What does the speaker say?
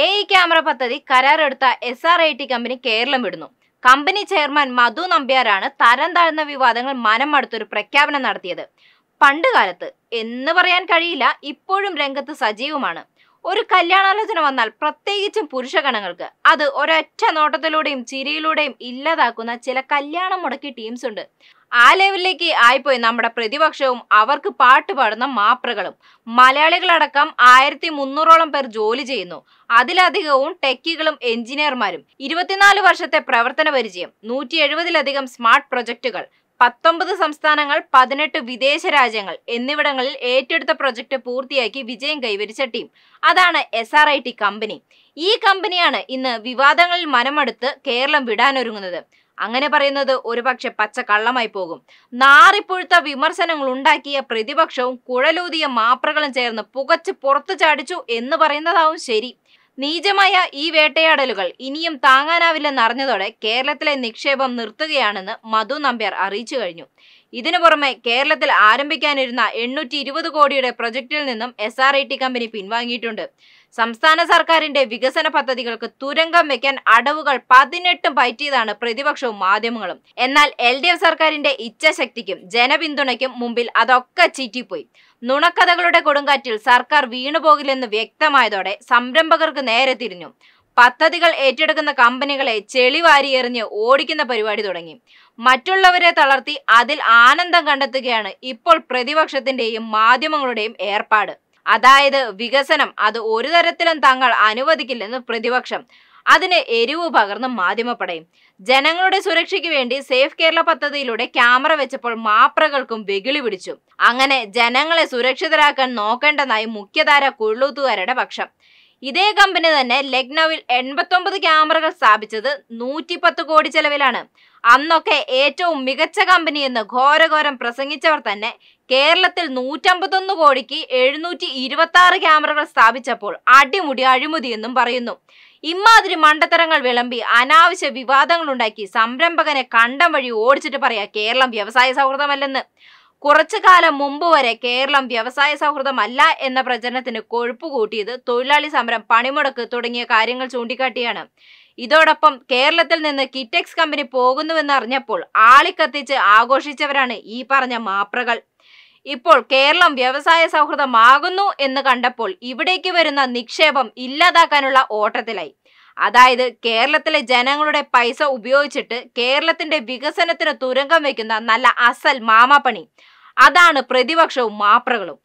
A I camera പദ്ധതി കരാറെടുത്ത S R I T company Keralam വിടുന്നു കമ്പനി ചെയർമാൻ മധു നമ്പ്യാരാണ് തരം താഴ്ന്ന വിവാദങ്ങൾ മനം അടുത്തൊരു പ്രഖ്യാപനം നടത്തിയത് പണ്ടുകാലത്ത് എന്ന് പറയാൻ കഴിയില്ല ഇപ്പോഴും രംഗത്ത് സജീവമാണ് ഒരു കല്യാണാലോചന വന്നാൽ പ്രത്യേകിച്ചും പുരുഷഗണങ്ങൾക്ക് അത് ഒരൊറ്റ നോട്ടത്തിലൂടെയും ചിരിയിലൂടെയും ഇല്ലാതാക്കുന്ന ചില കല്യാണം മുടക്കി ടീംസ് ഉണ്ട് ആ ലെവലിലേക്ക് ആയിപ്പോയി നമ്മുടെ പ്രതിപക്ഷവും അവർക്ക് പാട്ട് പാടുന്ന മാപ്രകളും മലയാളികളടക്കം ആയിരത്തി മുന്നൂറോളം പേർ ജോലി ചെയ്യുന്നു അതിലധികവും ടെക്കികളും എഞ്ചിനീയർമാരും ഇരുപത്തിനാല് വർഷത്തെ പ്രവർത്തന പരിചയം നൂറ്റി എഴുപതിലധികം സ്മാർട്ട് പ്രൊജക്ടുകൾ പത്തൊമ്പത് സംസ്ഥാനങ്ങൾ പതിനെട്ട് വിദേശ രാജ്യങ്ങൾ എന്നിവിടങ്ങളിൽ ഏറ്റെടുത്ത പ്രൊജക്ട് പൂർത്തിയാക്കി വിജയം കൈവരിച്ച ടീം അതാണ് S R I T company ഈ കമ്പനിയാണ് ഇന്ന് വിവാദങ്ങളിൽ മനമടുത്ത് കേരളം വിടാനൊരുങ്ങുന്നത് അങ്ങനെ പറയുന്നത് ഒരുപക്ഷെ പച്ച കള്ളമായി പോകും നാറിപ്പുഴുത്ത വിമർശനങ്ങൾ ഉണ്ടാക്കിയ പ്രതിപക്ഷവും കുഴലൂതിയ മാപ്രകളും ചേർന്ന് പുകച്ച് പുറത്തു ചാടിച്ചു എന്ന് പറയുന്നതാവും ശരി നീചമായ ഈ വേട്ടയാടലുകൾ ഇനിയും താങ്ങാനാവില്ലെന്നറിഞ്ഞതോടെ കേരളത്തിലെ നിക്ഷേപം നിർത്തുകയാണെന്ന് മധു നമ്പ്യാർ അറിയിച്ചു കഴിഞ്ഞു ഇതിനു പുറമെ കേരളത്തിൽ ആരംഭിക്കാനിരുന്ന എണ്ണൂറ്റി ഇരുപത് കോടിയുടെ പ്രൊജക്ടിൽ നിന്നും S R I T company പിൻവാങ്ങിയിട്ടുണ്ട് സംസ്ഥാന സർക്കാരിന്റെ വികസന പദ്ധതികൾക്ക് തുരങ്കം വെക്കാൻ അടവുകൾ പതിനെട്ടും പയറ്റിയതാണ് പ്രതിപക്ഷവും മാധ്യമങ്ങളും എന്നാൽ എൽ ഡി എഫ് സർക്കാരിന്റെ ഇച്ഛാശക്തിക്കും ജനപിന്തുണയ്ക്കും മുമ്പിൽ അതൊക്കെ ചീറ്റിപ്പോയി നുണക്കഥകളുടെ കൊടുങ്കാറ്റിൽ സർക്കാർ വീണുപോകില്ലെന്ന് വ്യക്തമായതോടെ സംരംഭകർക്ക് നേരെ തിരിഞ്ഞു പദ്ധതികൾ ഏറ്റെടുക്കുന്ന കമ്പനികളെ ചെളിവാരി എറിഞ്ഞ് ഓടിക്കുന്ന പരിപാടി തുടങ്ങി മറ്റുള്ളവരെ തളർത്തി അതിൽ ആനന്ദം കണ്ടെത്തുകയാണ് ഇപ്പോൾ പ്രതിപക്ഷത്തിന്റെയും മാധ്യമങ്ങളുടെയും ഏർപ്പാട് അതായത് വികസനം അത് ഒരു തരത്തിലും തങ്ങൾ അനുവദിക്കില്ലെന്ന് പ്രതിപക്ഷം അതിന് എരിവ് പകർന്ന് മാധ്യമപ്പടയും ജനങ്ങളുടെ സുരക്ഷയ്ക്ക് വേണ്ടി സേഫ് കേരള പദ്ധതിയിലൂടെ ക്യാമറ വെച്ചപ്പോൾ മാപ്രകൾക്കും വെകിളി പിടിച്ചു അങ്ങനെ ജനങ്ങളെ സുരക്ഷിതരാക്കാൻ നോക്കേണ്ടതായി മുഖ്യധാര കുള്ളൂത്തുകാരുടെ പക്ഷം ഇതേ കമ്പനി തന്നെ ലക്നൌവിൽ എൺപത്തി ക്യാമറകൾ സ്ഥാപിച്ചത് നൂറ്റി കോടി ചെലവിലാണ് അന്നൊക്കെ ഏറ്റവും മികച്ച കമ്പനി എന്ന് ഘോരഘോരം പ്രസംഗിച്ചവർ തന്നെ കേരളത്തിൽ നൂറ്റമ്പത്തൊന്ന് കോടിക്ക് എഴുന്നൂറ്റി ഇരുപത്തി ആറ് ക്യാമറകൾ സ്ഥാപിച്ചപ്പോൾ അടിമുടി അഴിമതി എന്നും പറയുന്നു ഇമാതിരി മണ്ടത്തരങ്ങൾ വിളമ്പി അനാവശ്യ വിവാദങ്ങളുണ്ടാക്കി സംരംഭകനെ കണ്ടം വഴി ഓടിച്ചിട്ട് പറയാ കേരളം വ്യവസായ സൗഹൃദമല്ലെന്ന് കുറച്ചു കാലം മുമ്പ് വരെ കേരളം വ്യവസായ സൗഹൃദമല്ല എന്ന പ്രചരണത്തിന് കൊഴുപ്പ് കൂട്ടിയത് തൊഴിലാളി സമരം പണിമുടക്ക് തുടങ്ങിയ കാര്യങ്ങൾ ചൂണ്ടിക്കാട്ടിയാണ് ഇതോടൊപ്പം കേരളത്തിൽ നിന്ന് കിറ്റെക്സ് കമ്പനി പോകുന്നുവെന്ന് അറിഞ്ഞപ്പോൾ ആളിക്കത്തിച്ച് ആഘോഷിച്ചവരാണ് ഈ പറഞ്ഞ മാപ്രകൾ ഇപ്പോൾ കേരളം വ്യവസായ സൗഹൃദമാകുന്നു എന്ന് കണ്ടപ്പോൾ ഇവിടേക്ക് വരുന്ന നിക്ഷേപം ഇല്ലാതാക്കാനുള്ള ഓട്ടത്തിലായി അതായത് കേരളത്തിലെ ജനങ്ങളുടെ പൈസ ഉപയോഗിച്ചിട്ട് കേരളത്തിന്റെ വികസനത്തിന് തുരങ്കം വെക്കുന്ന നല്ല അസൽ മാമാപ്പണി അതാണ് പ്രതിപക്ഷവും മാപ്രകളും